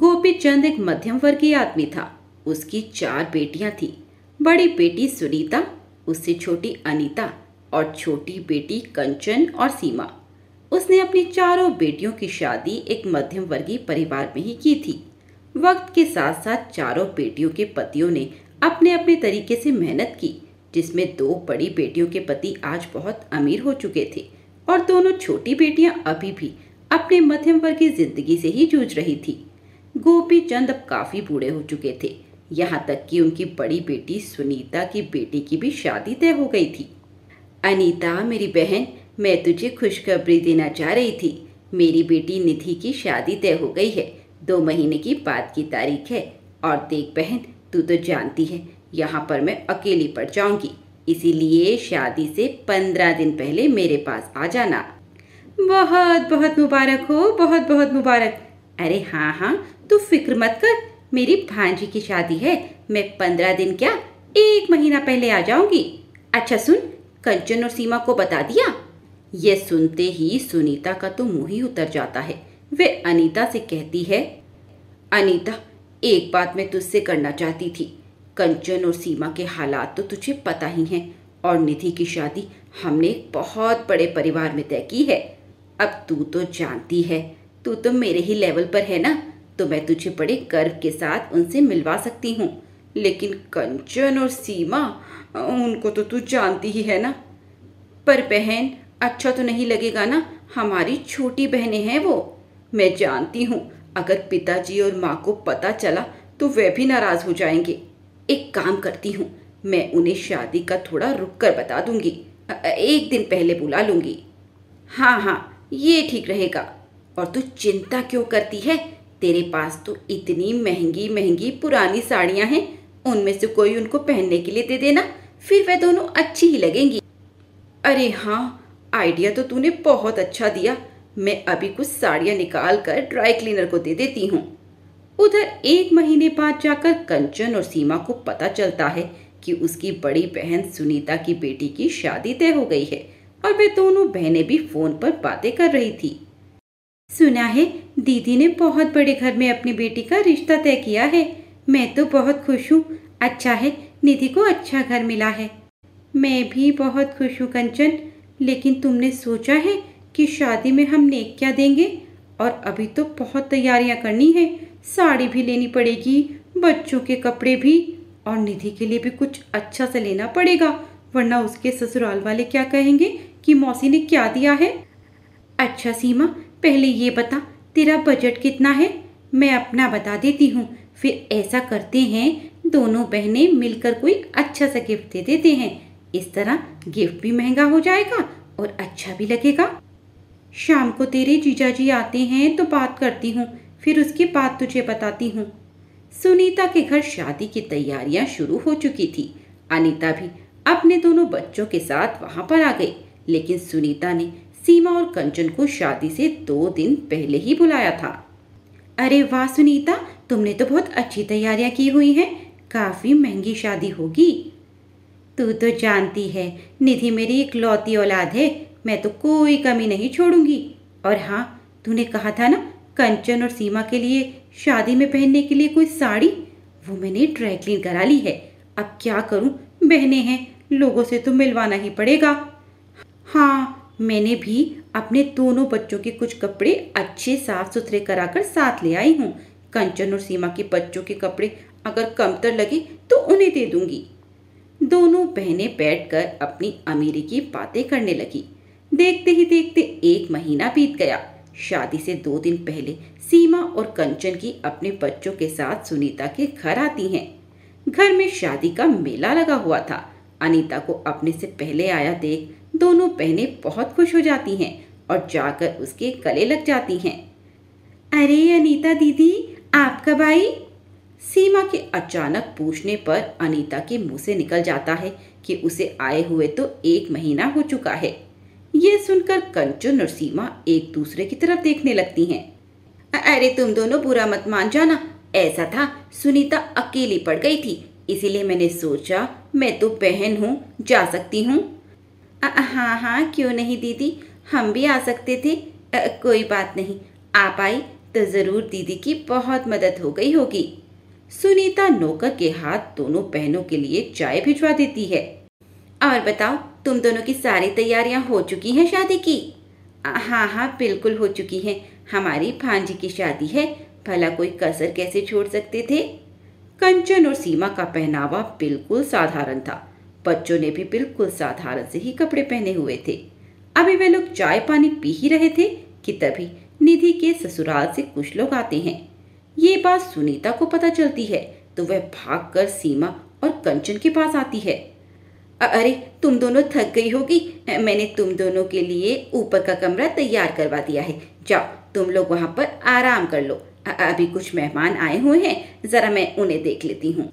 गोपी चंद एक मध्यम वर्गीय आदमी था उसकी चार बेटियां थी बड़ी बेटी सुनीता उससे छोटी अनीता और छोटी बेटी कंचन और सीमा उसने अपनी चारों बेटियों की शादी एक मध्यम वर्गीय परिवार में ही की थी वक्त के साथ साथ चारों बेटियों के पतियों ने अपने अपने तरीके से मेहनत की जिसमें दो बड़ी बेटियों के पति आज बहुत अमीर हो चुके थे और दोनों छोटी बेटियां अभी भी अपने मध्यम वर्गीय जिंदगी से ही जूझ रही थी गोपी चंद अब काफ़ी बूढ़े हो चुके थे यहाँ तक कि उनकी बड़ी बेटी सुनीता की बेटी की भी शादी तय हो गई थी अनीता मेरी बहन मैं तुझे खुशखबरी देना चाह रही थी मेरी बेटी निधि की शादी तय हो गई है दो महीने की बाद की तारीख है और देख बहन तू तो जानती है यहाँ पर मैं अकेली पड़ जाऊंगी इसीलिए शादी से पंद्रह दिन पहले मेरे पास आ जाना बहुत बहुत मुबारक हो बहुत बहुत मुबारक अरे हाँ हाँ तू फिक्र मत कर मेरी भांजी की शादी है मैं पंद्रह दिन क्या एक महीना पहले आ जाऊंगी अच्छा सुन कंचन और सीमा को बता दिया ये सुनते ही सुनीता का तो मुंह ही उतर जाता है वे अनीता से कहती है अनीता एक बात मैं तुझसे करना चाहती थी कंचन और सीमा के हालात तो तुझे पता ही हैं और निधि की शादी हमने एक बहुत बड़े परिवार में तय की है अब तू तो जानती है तू तो मेरे ही लेवल पर है ना तो मैं तुझे बड़े गर्व के साथ उनसे मिलवा सकती हूँ लेकिन कंचन और सीमा उनको तो तू जानती ही है ना पर बहन अच्छा तो नहीं लगेगा ना हमारी छोटी बहनें हैं वो मैं जानती हूँ अगर पिताजी और माँ को पता चला तो वे भी नाराज़ हो जाएंगे एक काम करती हूँ मैं उन्हें शादी का थोड़ा रुक कर बता दूंगी एक दिन पहले बुला लूंगी हाँ हाँ ये ठीक रहेगा और तू चिंता क्यों करती है तेरे पास तो इतनी महंगी महंगी पुरानी साड़ियां हैं उनमें से कोई उनको पहनने के लिए दे देना फिर वह दोनों अच्छी ही लगेंगी अरे हाँ आइडिया तो तूने बहुत अच्छा दिया मैं अभी कुछ साड़ियाँ निकाल कर ड्राई क्लीनर को दे देती हूँ उधर एक महीने बाद जाकर कंचन और सीमा को पता चलता है कि उसकी बड़ी बहन सुनीता की बेटी की शादी तय हो गई है और वे दोनों बहनें भी फ़ोन पर बातें कर रही थी सुना है दीदी ने बहुत बड़े घर में अपनी बेटी का रिश्ता तय किया है मैं तो बहुत खुश हूँ अच्छा है निधि को अच्छा घर मिला है मैं भी बहुत खुश हूँ कंचन लेकिन तुमने सोचा है कि शादी में हम नेक क्या देंगे और अभी तो बहुत तैयारियां करनी है साड़ी भी लेनी पड़ेगी बच्चों के कपड़े भी और निधि के लिए भी कुछ अच्छा सा लेना पड़ेगा वरना उसके ससुराल वाले क्या कहेंगे कि मौसी ने क्या दिया है अच्छा सीमा पहले ये बता तेरा बजट कितना है मैं अपना बता देती हूँ फिर ऐसा करते हैं दोनों बहनें मिलकर कोई अच्छा सा गिफ्ट दे देते हैं इस तरह गिफ्ट भी महंगा हो जाएगा और अच्छा भी लगेगा शाम को तेरे जीजा जी आते हैं तो बात करती हूँ फिर उसके बाद तुझे बताती हूँ सुनीता के घर शादी की तैयारियां शुरू हो चुकी थी अनिता भी अपने दोनों बच्चों के साथ वहां पर आ गई लेकिन सुनीता ने सीमा और कंचन को शादी से दो दिन पहले ही बुलाया था अरे वाह सुनीता तुमने तो बहुत अच्छी तैयारियां की हुई हैं काफ़ी महंगी शादी होगी तू तो जानती है निधि मेरी इकलौती औलाद है मैं तो कोई कमी नहीं छोड़ूंगी और हाँ तूने कहा था ना कंचन और सीमा के लिए शादी में पहनने के लिए कोई साड़ी वो मैंने ड्राई क्लीन करा ली है अब क्या करूं बहने हैं लोगों से तो मिलवाना ही पड़ेगा हाँ मैंने भी अपने दोनों बच्चों के कुछ कपड़े अच्छे साफ सुथरे कराकर साथ ले आई हूँ कंचन और सीमा के बच्चों के कपड़े अगर कमतर लगे तो उन्हें दे दूंगी दोनों बहनें बैठकर अपनी अमीरी की बातें करने लगी देखते ही देखते एक महीना बीत गया शादी से दो दिन पहले सीमा और कंचन की अपने बच्चों के साथ सुनीता के घर आती हैं घर में शादी का मेला लगा हुआ था अनीता को अपने से पहले आया देख दोनों बहनें बहुत खुश हो जाती हैं और जाकर उसके गले लग जाती हैं अरे अनीता दीदी आप कब आई सीमा के अचानक पूछने पर अनीता के मुंह से निकल जाता है कि उसे आए हुए तो एक महीना हो चुका है ये सुनकर कंचन और सीमा एक दूसरे की तरफ देखने लगती हैं अरे तुम दोनों बुरा मत मान जाना ऐसा था सुनीता अकेली पड़ गई थी इसीलिए मैंने सोचा मैं तो बहन हूँ जा सकती हूँ हाँ हाँ क्यों नहीं दीदी हम भी आ सकते थे आ, कोई बात नहीं आप आई तो ज़रूर दीदी की बहुत मदद हो गई होगी सुनीता नौकर के हाथ दोनों बहनों के लिए चाय भिजवा देती है और बताओ तुम दोनों की सारी तैयारियां हो चुकी हैं शादी की हाँ हाँ बिल्कुल हो चुकी हैं हमारी भांजी की शादी है भला कोई कसर कैसे छोड़ सकते थे कंचन और सीमा का पहनावा बिल्कुल साधारण था बच्चों ने भी बिल्कुल साधारण से ही कपड़े पहने हुए थे अभी वे लोग चाय पानी पी ही रहे थे कि तभी निधि के ससुराल से कुछ लोग आते हैं ये बात सुनीता को पता चलती है तो वह भागकर सीमा और कंचन के पास आती है अरे तुम दोनों थक गई होगी मैंने तुम दोनों के लिए ऊपर का कमरा तैयार करवा दिया है जाओ तुम लोग वहाँ पर आराम कर लो अभी कुछ मेहमान आए हुए हैं जरा मैं उन्हें देख लेती हूँ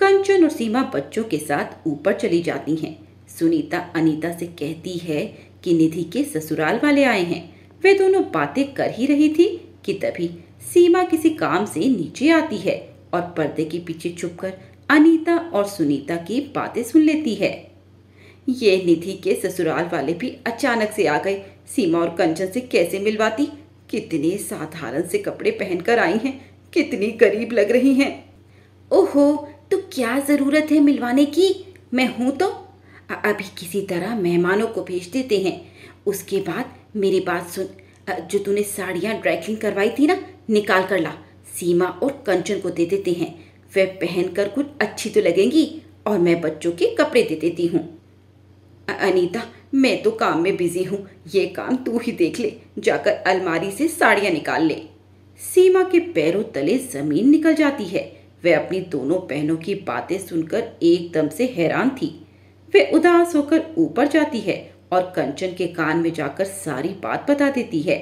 कंचन और सीमा बच्चों के साथ ऊपर चली जाती हैं सुनीता अनीता से कहती है कि निधि के ससुराल वाले आए हैं वे दोनों बातें कर ही रही थी कि तभी सीमा किसी काम से नीचे आती है और पर्दे के पीछे छुपकर अनीता और सुनीता की बातें सुन लेती है ये निधि के ससुराल वाले भी अचानक से आ गए सीमा और कंचन से कैसे मिलवाती कितने साधारण से कपड़े पहनकर आई हैं कितनी गरीब लग रही हैं ओहो तो क्या ज़रूरत है मिलवाने की मैं हूं तो अभी किसी तरह मेहमानों को भेज देते हैं उसके बाद मेरी बात सुन जो तूने साड़ियाँ ड्रैकिंग करवाई थी ना निकाल कर ला सीमा और कंचन को दे देते हैं वे पहनकर कुछ अच्छी तो लगेंगी और मैं बच्चों के कपड़े दे देती हूँ अनीता मैं तो काम में बिजी हूँ ये काम तू ही देख ले जाकर अलमारी से साड़ियाँ निकाल ले सीमा के पैरों तले जमीन निकल जाती है वह अपनी दोनों बहनों की बातें सुनकर एकदम से हैरान थी वह उदास होकर ऊपर जाती है और कंचन के कान में जाकर सारी बात बता देती है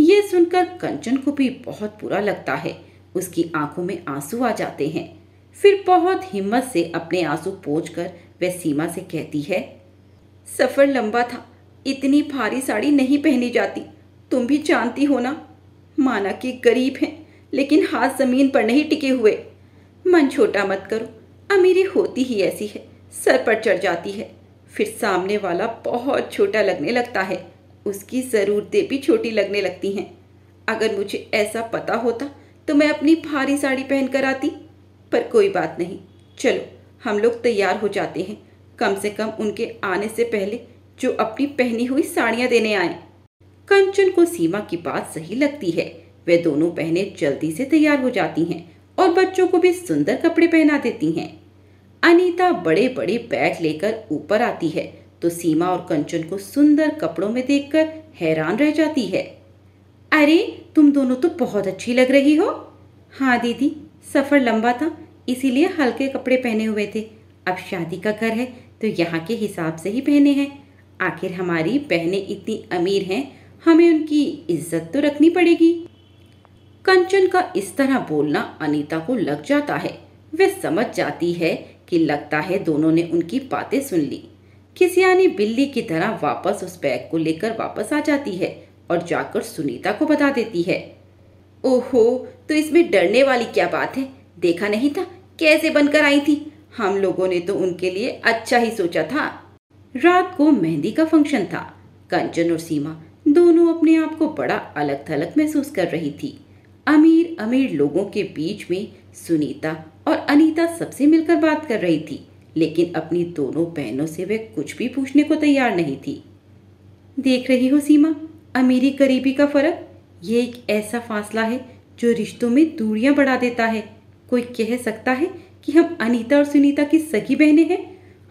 ये सुनकर कंचन को भी बहुत बुरा लगता है उसकी आंखों में आंसू आ जाते हैं फिर बहुत हिम्मत से अपने आंसू पोच कर वह सीमा से कहती है सफ़र लंबा था इतनी भारी साड़ी नहीं पहनी जाती तुम भी जानती हो ना माना कि गरीब हैं लेकिन हाथ जमीन पर नहीं टिके हुए मन छोटा मत करो अमीरी होती ही ऐसी है सर पर चढ़ जाती है फिर सामने वाला बहुत छोटा लगने लगता है उसकी ज़रूरतें भी छोटी लगने लगती हैं अगर मुझे ऐसा पता होता तो मैं अपनी भारी साड़ी पहन कर आती पर कोई बात नहीं चलो हम लोग तैयार हो जाते हैं कम से कम उनके आने से पहले जो अपनी पहनी हुई साड़ियाँ देने आए कंचन को सीमा की बात सही लगती है वे दोनों बहनें जल्दी से तैयार हो जाती हैं और बच्चों को भी सुंदर कपड़े पहना देती हैं अनीता बड़े बड़े बैग लेकर ऊपर आती है तो सीमा और कंचन को सुंदर कपड़ों में देखकर हैरान रह जाती है अरे तुम दोनों तो बहुत अच्छी लग रही हो हाँ दीदी सफ़र लंबा था इसीलिए हल्के कपड़े पहने हुए थे अब शादी का घर है तो यहाँ के हिसाब से ही पहने हैं आखिर हमारी बहनें इतनी अमीर हैं हमें उनकी इज्जत तो रखनी पड़ेगी कंचन का इस तरह बोलना अनीता को लग जाता है वे समझ जाती है कि लगता है दोनों ने उनकी बातें सुन ली खिसियानी बिल्ली की तरह वापस उस बैग को लेकर वापस आ जाती है और जाकर सुनीता को बता देती है ओहो तो इसमें डरने वाली क्या बात है देखा नहीं था कैसे बनकर आई थी हम लोगों ने तो उनके लिए अच्छा ही सोचा था रात को मेहंदी का फंक्शन था कंचन और सीमा दोनों अपने आप को बड़ा अलग थलग महसूस कर रही थी अमीर अमीर लोगों के बीच में सुनीता और अनीता सबसे मिलकर बात कर रही थी लेकिन अपनी दोनों बहनों से वह कुछ भी पूछने को तैयार नहीं थी देख रही हो सीमा अमीरी करीबी का फर्क ये एक ऐसा फासला है जो रिश्तों में दूरियां बढ़ा देता है कोई कह सकता है कि हम अनीता और सुनीता की सगी बहनें हैं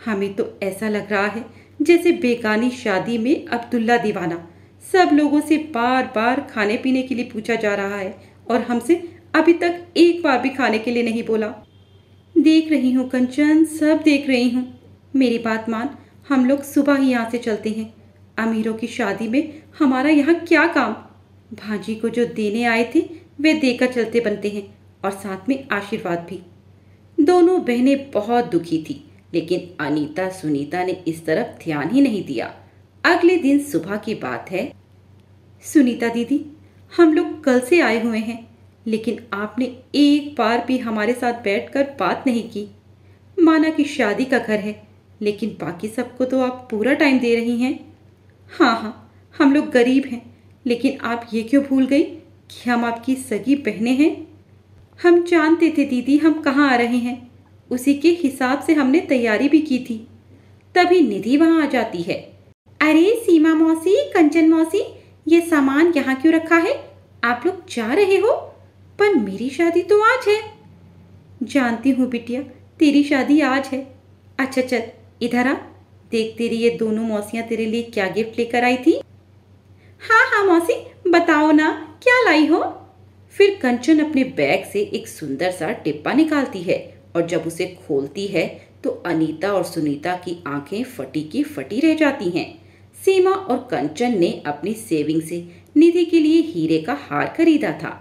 हमें तो ऐसा लग रहा है जैसे बेगानी शादी में अब्दुल्ला दीवाना सब लोगों से बार बार खाने पीने के लिए पूछा जा रहा है और हमसे अभी तक एक बार भी खाने के लिए नहीं बोला देख रही हूँ कंचन सब देख रही हूँ मेरी बात मान हम लोग सुबह ही यहाँ से चलते हैं अमीरों की शादी में हमारा यहाँ क्या काम भाजी को जो देने आए थे वे देकर चलते बनते हैं और साथ में आशीर्वाद भी दोनों बहनें बहुत दुखी थी लेकिन अनीता सुनीता ने इस तरफ ध्यान ही नहीं दिया अगले दिन सुबह की बात है सुनीता दीदी हम लोग कल से आए हुए हैं लेकिन आपने एक बार भी हमारे साथ बैठकर बात नहीं की माना कि शादी का घर है लेकिन बाकी सबको तो आप पूरा टाइम दे रही हैं हाँ हाँ हम लोग गरीब हैं लेकिन आप ये क्यों भूल गई कि हम आपकी सगी बहनें हैं हम जानते थे दीदी हम कहाँ आ रहे हैं उसी के हिसाब से हमने तैयारी भी की थी तभी निधि वहाँ आ जाती है अरे सीमा मौसी कंचन मौसी ये सामान यहाँ क्यों रखा है आप लोग जा रहे हो पर मेरी शादी तो आज है जानती हूँ बिटिया तेरी शादी आज है अच्छा चल इधर आ देख तेरी ये दोनों मौसियाँ तेरे लिए क्या गिफ्ट लेकर आई थी हाँ हाँ मौसी बताओ ना क्या लाई हो फिर कंचन अपने बैग से एक सुंदर सा टिप्पा निकालती है और जब उसे खोलती है तो अनीता और सुनीता की आंखें फटी की फटी रह जाती हैं सीमा और कंचन ने अपनी सेविंग से निधि के लिए हीरे का हार खरीदा था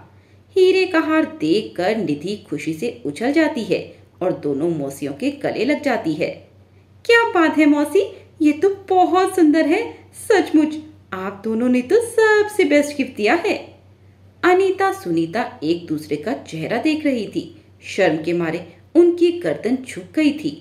हीरे का हार देखकर निधि खुशी से उछल जाती है और दोनों मौसियों के गले लग जाती है क्या बात है मौसी ये तो बहुत सुंदर है सचमुच आप दोनों ने तो सबसे बेस्ट गिफ्ट दिया है अनीता सुनीता एक दूसरे का चेहरा देख रही थी शर्म के मारे उनकी गर्दन झुक गई थी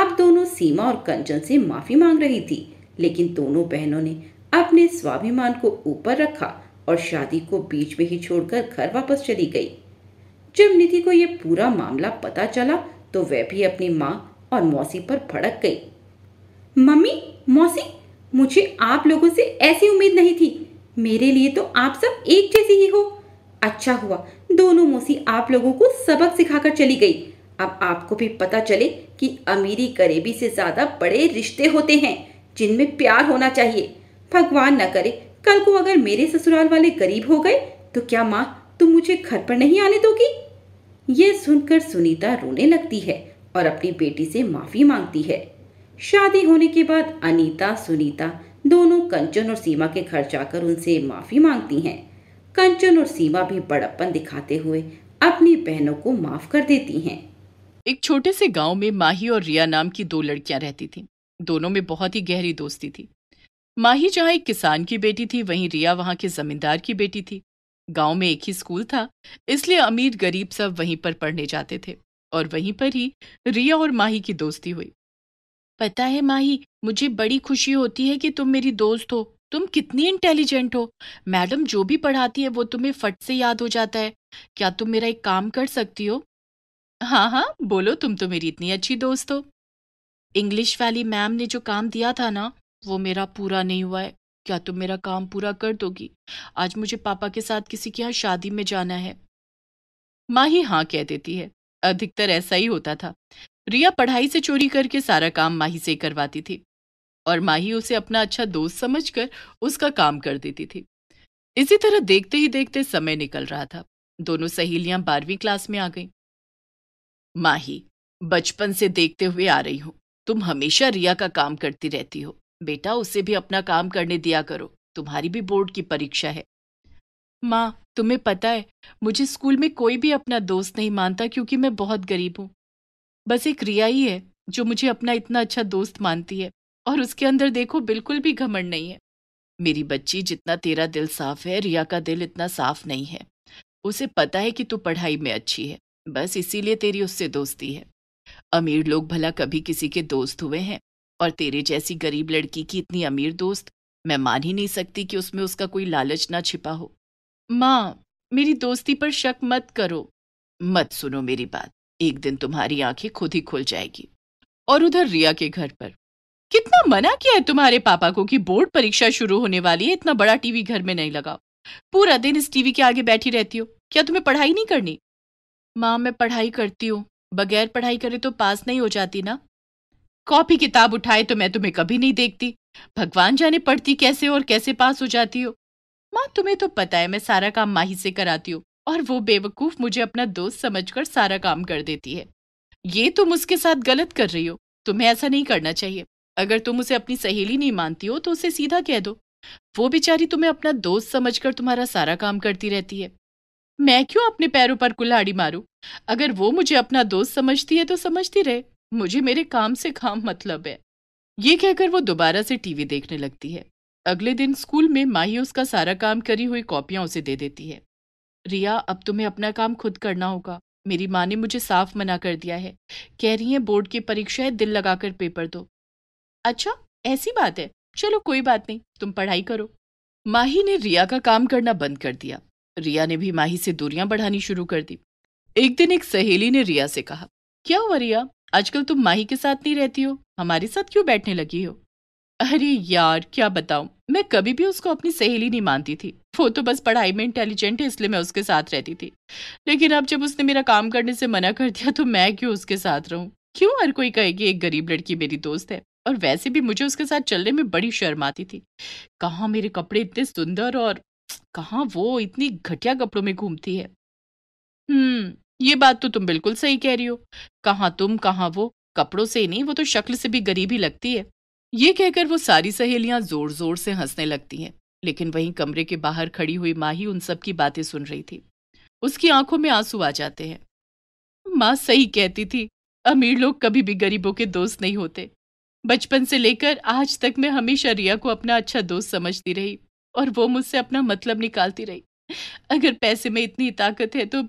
अब दोनों सीमा और कंचन से माफी मांग रही थी लेकिन दोनों बहनों ने अपने स्वाभिमान को ऊपर रखा और शादी को बीच में ही छोड़कर घर वापस चली गई जब निधि को यह पूरा मामला पता चला तो वह भी अपनी माँ और मौसी पर भड़क गई मम्मी मौसी मुझे आप लोगों से ऐसी उम्मीद नहीं थी मेरे लिए तो आप सब एक जैसी ही हो अच्छा हुआ दोनों मौसी आप लोगों को सबक सिखाकर चली गई अब आपको भी पता चले कि अमीरी गरीबी से ज्यादा बड़े रिश्ते होते हैं जिनमें प्यार होना चाहिए भगवान न करे कल को अगर मेरे ससुराल वाले गरीब हो गए तो क्या माँ तुम मुझे घर पर नहीं आने दोगी ये सुनकर सुनीता रोने लगती है और अपनी बेटी से माफी मांगती है शादी होने के बाद अनीता सुनीता दोनों कंचन और सीमा के घर जाकर उनसे माफी मांगती हैं कंचन और सीमा भी बड़प्पन दिखाते हुए अपनी बहनों को माफ कर देती हैं एक छोटे से गांव में माही और रिया नाम की दो लड़कियां रहती थीं। दोनों में बहुत ही गहरी दोस्ती थी माही जहाँ एक किसान की बेटी थी वहीं रिया वहाँ के जमींदार की बेटी थी गांव में एक ही स्कूल था इसलिए अमीर गरीब सब वहीं पर पढ़ने जाते थे और वहीं पर ही रिया और माही की दोस्ती हुई पता है माही मुझे बड़ी खुशी होती है कि तुम मेरी दोस्त हो तुम कितनी इंटेलिजेंट हो मैडम जो भी पढ़ाती है वो तुम्हें फट से याद हो जाता है क्या तुम मेरा एक काम कर सकती हो हाँ हाँ बोलो तुम तो मेरी इतनी अच्छी दोस्त हो इंग्लिश वाली मैम ने जो काम दिया था ना वो मेरा पूरा नहीं हुआ है क्या तुम मेरा काम पूरा कर दोगी आज मुझे पापा के साथ किसी के यहाँ शादी में जाना है माँ ही हाँ कह देती है अधिकतर ऐसा ही होता था रिया पढ़ाई से चोरी करके सारा काम माही से करवाती थी और माही उसे अपना अच्छा दोस्त समझकर उसका काम कर देती थी इसी तरह देखते ही देखते समय निकल रहा था दोनों सहेलियां बारहवीं क्लास में आ गईं माही बचपन से देखते हुए आ रही हूं तुम हमेशा रिया का काम करती रहती हो बेटा उसे भी अपना काम करने दिया करो तुम्हारी भी बोर्ड की परीक्षा है माँ तुम्हें पता है मुझे स्कूल में कोई भी अपना दोस्त नहीं मानता क्योंकि मैं बहुत गरीब हूँ बस एक रिया ही है जो मुझे अपना इतना अच्छा दोस्त मानती है और उसके अंदर देखो बिल्कुल भी घमंड नहीं है मेरी बच्ची जितना तेरा दिल साफ है रिया का दिल इतना साफ नहीं है उसे पता है कि तू पढ़ाई में अच्छी है बस इसीलिए तेरी उससे दोस्ती है अमीर लोग भला कभी किसी के दोस्त हुए हैं और तेरे जैसी गरीब लड़की की इतनी अमीर दोस्त मैं मान ही नहीं सकती कि उसमें उसका कोई लालच ना छिपा हो माँ मेरी दोस्ती पर शक मत करो मत सुनो मेरी बात एक दिन तुम्हारी आंखें खुद ही खुल जाएगी और उधर रिया के घर पर कितना मना किया है तुम्हारे पापा को कि बोर्ड परीक्षा शुरू होने वाली है इतना बड़ा टीवी घर में नहीं लगाओ पूरा दिन इस टीवी के आगे बैठी रहती हो क्या तुम्हें पढ़ाई नहीं करनी माँ मैं पढ़ाई करती हूँ बगैर पढ़ाई करे तो पास नहीं हो जाती ना कॉपी किताब उठाए तो मैं तुम्हें कभी नहीं देखती भगवान जाने पढ़ती कैसे और कैसे पास हो जाती हो माँ तुम्हें तो पता है मैं सारा काम माही से कराती हूँ और वो बेवकूफ मुझे अपना दोस्त समझकर सारा काम कर देती है ये तुम उसके साथ गलत कर रही हो तुम्हें ऐसा नहीं करना चाहिए अगर तुम उसे अपनी सहेली नहीं मानती हो तो उसे सीधा कह दो वो बेचारी तुम्हें अपना दोस्त समझकर तुम्हारा सारा काम करती रहती है मैं क्यों अपने पैरों पर कुल्हाड़ी मारूं? अगर वो मुझे अपना दोस्त समझती है तो समझती रहे मुझे मेरे काम से काम मतलब है ये कहकर वो दोबारा से टीवी देखने लगती है अगले दिन स्कूल में माही उसका सारा काम करी हुई कॉपियां उसे दे देती है रिया अब तुम्हें अपना काम खुद करना होगा मेरी माँ ने मुझे साफ मना कर दिया है कह रही है बोर्ड की परीक्षाएं दिल लगाकर पेपर दो अच्छा ऐसी बात है चलो कोई बात नहीं तुम पढ़ाई करो माही ने रिया का काम करना बंद कर दिया रिया ने भी माही से दूरियां बढ़ानी शुरू कर दी एक दिन एक सहेली ने रिया से कहा क्या हुआ रिया आजकल तुम माही के साथ नहीं रहती हो हमारे साथ क्यों बैठने लगी हो अरे यार क्या बताऊं मैं कभी भी उसको अपनी सहेली नहीं मानती थी वो तो बस पढ़ाई में इंटेलिजेंट है इसलिए मैं उसके साथ रहती थी लेकिन अब जब उसने मेरा काम करने से मना कर दिया तो मैं क्यों उसके साथ रहूं क्यों हर कोई कहेगी एक गरीब लड़की मेरी दोस्त है और वैसे भी मुझे उसके साथ चलने में बड़ी शर्म आती थी कहा मेरे कपड़े इतने सुंदर और कहा वो इतनी घटिया कपड़ों में घूमती है हम्म ये बात तो तुम बिल्कुल सही कह रही हो कहा तुम कहा वो कपड़ों से ही नहीं वो तो शक्ल से भी गरीब ही लगती है ये कहकर वो सारी सहेलियां जोर जोर से हंसने लगती हैं लेकिन वहीं कमरे के बाहर खड़ी हुई माही उन सब की बातें सुन रही थी उसकी आंखों में आंसू आ जाते हैं माँ सही कहती थी अमीर लोग कभी भी गरीबों के दोस्त नहीं होते बचपन से लेकर आज तक मैं हमेशा रिया को अपना अच्छा दोस्त समझती रही और वो मुझसे अपना मतलब निकालती रही अगर पैसे में इतनी ताकत है तो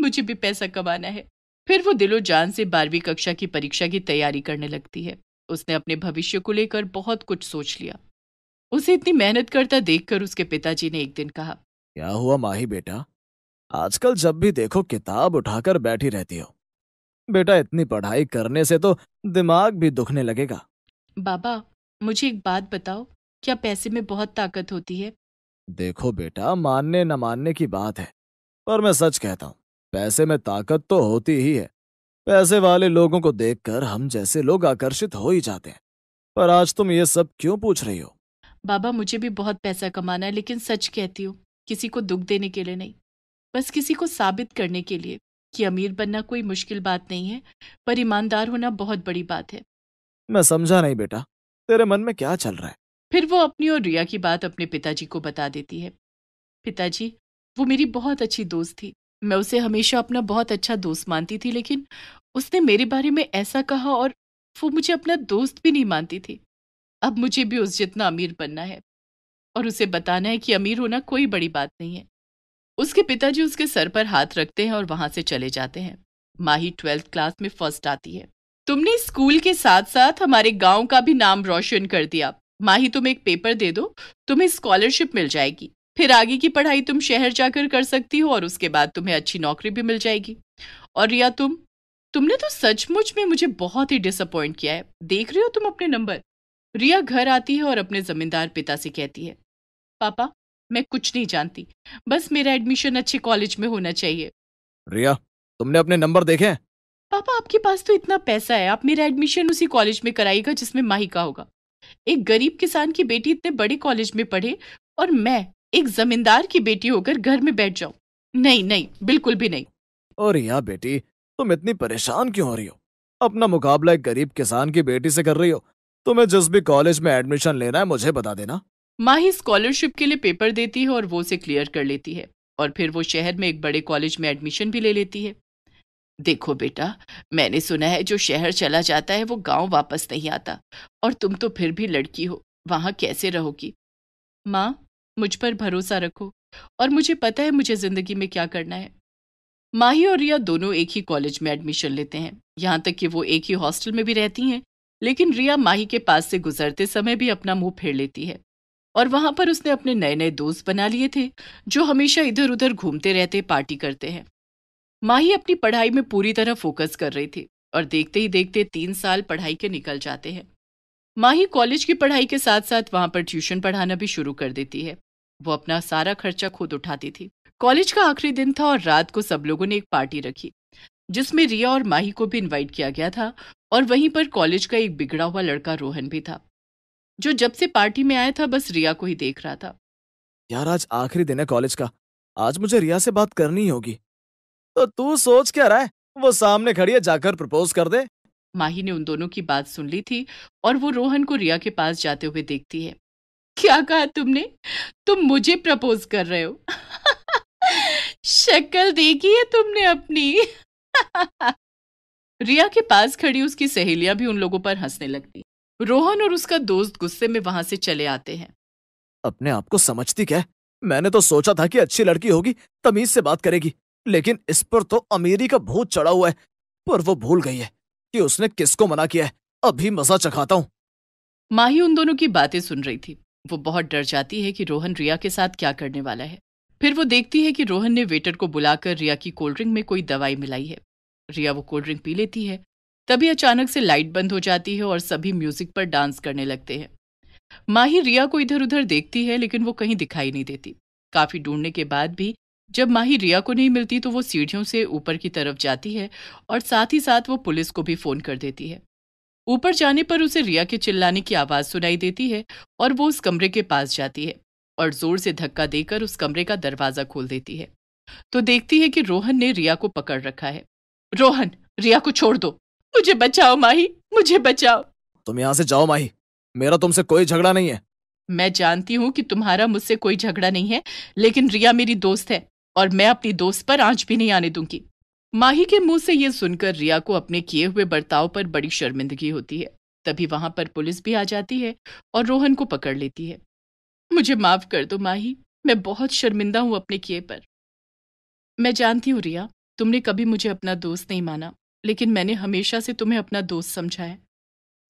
मुझे भी पैसा कमाना है फिर वो दिलो जान से बारहवीं कक्षा की परीक्षा की तैयारी करने लगती है उसने अपने भविष्य को लेकर बहुत कुछ सोच लिया उसे इतनी मेहनत करता देखकर उसके पिताजी ने एक दिन कहा क्या हुआ माही बेटा आजकल जब भी देखो किताब उठाकर बैठी रहती हो बेटा इतनी पढ़ाई करने से तो दिमाग भी दुखने लगेगा बाबा मुझे एक बात बताओ क्या पैसे में बहुत ताकत होती है देखो बेटा मानने न मानने की बात है पर मैं सच कहता हूँ पैसे में ताकत तो होती ही है पैसे वाले लोगों को देखकर हम जैसे लोग आकर्षित हो ही जाते हैं पर आज तुम ये सब क्यों पूछ रही हो बाबा मुझे भी बहुत पैसा कमाना है लेकिन सच कहती हूँ किसी को दुख देने के लिए नहीं बस किसी को साबित करने के लिए कि अमीर बनना कोई मुश्किल बात नहीं है पर ईमानदार होना बहुत बड़ी बात है मैं समझा नहीं बेटा तेरे मन में क्या चल रहा है फिर वो अपनी और रिया की बात अपने पिताजी को बता देती है पिताजी वो मेरी बहुत अच्छी दोस्त थी मैं उसे हमेशा अपना बहुत अच्छा दोस्त मानती थी लेकिन उसने मेरे बारे में ऐसा कहा और वो मुझे अपना दोस्त भी नहीं मानती थी अब मुझे भी उस जितना अमीर बनना है और उसे बताना है कि अमीर होना कोई बड़ी बात नहीं है उसके पिताजी उसके सर पर हाथ रखते हैं और वहां से चले जाते हैं माही ट्वेल्थ क्लास में फर्स्ट आती है तुमने स्कूल के साथ साथ हमारे गांव का भी नाम रोशन कर दिया माही तुम एक पेपर दे दो तुम्हें स्कॉलरशिप मिल जाएगी फिर आगे की पढ़ाई तुम शहर जाकर कर सकती हो और उसके बाद तुम्हें अच्छी नौकरी भी मिल जाएगी और रिया तुम तुमने तो सचमुच में मुझे बहुत ही डिसअपॉइंट किया है देख रहे हो तुम अपने नंबर रिया घर आती है और अपने जमींदार पिता से कहती है पापा मैं कुछ नहीं जानती बस मेरा एडमिशन अच्छे कॉलेज में होना चाहिए रिया तुमने अपने नंबर देखे पापा आपके पास तो इतना पैसा है आप मेरा एडमिशन उसी कॉलेज में कराइएगा जिसमें माही का होगा एक गरीब किसान की बेटी इतने बड़े कॉलेज में पढ़े और मैं एक जमींदार की बेटी होकर घर में बैठ जाऊं नहीं नहीं बिल्कुल भी नहीं और यहाँ बेटी तुम इतनी परेशान क्यों हो रही हो अपना मुकाबला एक गरीब किसान की बेटी से कर रही हो तुम्हें जिस भी कॉलेज में एडमिशन लेना है मुझे बता देना माँ ही स्कॉलरशिप के लिए पेपर देती है और वो उसे क्लियर कर लेती है और फिर वो शहर में एक बड़े कॉलेज में एडमिशन भी ले लेती है देखो बेटा मैंने सुना है जो शहर चला जाता है वो गांव वापस नहीं आता और तुम तो फिर भी लड़की हो वहां कैसे रहोगी माँ मुझ पर भरोसा रखो और मुझे पता है मुझे ज़िंदगी में क्या करना है माही और रिया दोनों एक ही कॉलेज में एडमिशन लेते हैं यहाँ तक कि वो एक ही हॉस्टल में भी रहती हैं लेकिन रिया माही के पास से गुजरते समय भी अपना मुंह फेर लेती है और वहां पर उसने अपने नए नए दोस्त बना लिए थे जो हमेशा इधर उधर घूमते रहते पार्टी करते हैं माही अपनी पढ़ाई में पूरी तरह फोकस कर रही थी और देखते ही देखते तीन साल पढ़ाई के निकल जाते हैं माही कॉलेज की पढ़ाई के साथ साथ वहां पर ट्यूशन पढ़ाना भी शुरू कर देती है वो अपना सारा खर्चा खुद उठाती थी कॉलेज का आखिरी दिन था और रात को सब लोगों ने एक पार्टी रखी जिसमें रिया और माही को भी इनवाइट किया गया था और वहीं पर कॉलेज का एक बिगड़ा हुआ लड़का रोहन भी था जो जब से पार्टी में आया था बस रिया को ही देख रहा था यार आज आखिरी दिन है कॉलेज का आज मुझे रिया से बात करनी होगी तो तू सोच क्या रहा है वो सामने खड़ी है जाकर प्रपोज कर दे माही ने उन दोनों की बात सुन ली थी और वो रोहन को रिया के पास जाते हुए देखती है क्या कहा तुमने तुम मुझे प्रपोज कर रहे हो शक्ल देखी है तुमने अपनी रिया के पास खड़ी उसकी सहेलियां भी उन लोगों पर हंसने लगती रोहन और उसका दोस्त गुस्से में वहां से चले आते हैं अपने आप को समझती क्या मैंने तो सोचा था कि अच्छी लड़की होगी तमीज से बात करेगी लेकिन इस पर तो अमीरी का भूत चढ़ा हुआ है पर वो भूल गई है कि उसने किसको मना किया है अभी मजा चखाता हूँ माही उन दोनों की बातें सुन रही थी वो बहुत डर जाती है कि रोहन रिया के साथ क्या करने वाला है फिर वो देखती है कि रोहन ने वेटर को बुलाकर रिया की कोल्ड ड्रिंक में कोई दवाई मिलाई है रिया वो कोल्ड ड्रिंक पी लेती है तभी अचानक से लाइट बंद हो जाती है और सभी म्यूजिक पर डांस करने लगते हैं माही रिया को इधर उधर देखती है लेकिन वो कहीं दिखाई नहीं देती काफी ढूंढने के बाद भी जब माही रिया को नहीं मिलती तो वो सीढ़ियों से ऊपर की तरफ जाती है और साथ ही साथ वो पुलिस को भी फोन कर देती है ऊपर जाने पर उसे रिया के चिल्लाने की आवाज़ सुनाई देती है और वो उस कमरे के पास जाती है और जोर से धक्का देकर उस कमरे का दरवाज़ा खोल देती है तो देखती है कि रोहन ने रिया को पकड़ रखा है रोहन रिया को छोड़ दो मुझे बचाओ माही मुझे बचाओ तुम यहाँ से जाओ माही मेरा तुमसे कोई झगड़ा नहीं है मैं जानती हूँ कि तुम्हारा मुझसे कोई झगड़ा नहीं है लेकिन रिया मेरी दोस्त है और मैं अपनी दोस्त पर आंच भी नहीं आने दूंगी माही के मुंह से यह सुनकर रिया को अपने किए हुए बर्ताव पर बड़ी शर्मिंदगी होती है तभी वहां पर पुलिस भी आ जाती है और रोहन को पकड़ लेती है मुझे माफ कर दो माही मैं बहुत शर्मिंदा हूं अपने किए पर मैं जानती हूं रिया तुमने कभी मुझे अपना दोस्त नहीं माना लेकिन मैंने हमेशा से तुम्हें अपना दोस्त समझा है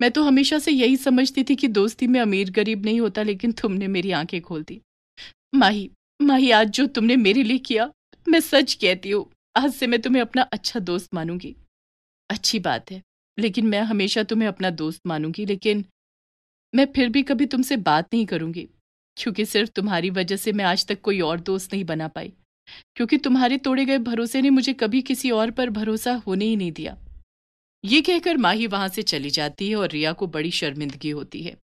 मैं तो हमेशा से यही समझती थी कि दोस्ती में अमीर गरीब नहीं होता लेकिन तुमने मेरी आंखें खोल दी माही माही आज जो तुमने मेरे लिए किया मैं सच कहती हूँ आज से मैं तुम्हें अपना अच्छा दोस्त मानूंगी अच्छी बात है लेकिन मैं हमेशा तुम्हें अपना दोस्त मानूंगी लेकिन मैं फिर भी कभी तुमसे बात नहीं करूंगी क्योंकि सिर्फ तुम्हारी वजह से मैं आज तक कोई और दोस्त नहीं बना पाई क्योंकि तुम्हारे तोड़े गए भरोसे ने मुझे कभी किसी और पर भरोसा होने ही नहीं दिया ये कहकर माही वहां से चली जाती है और रिया को बड़ी शर्मिंदगी होती है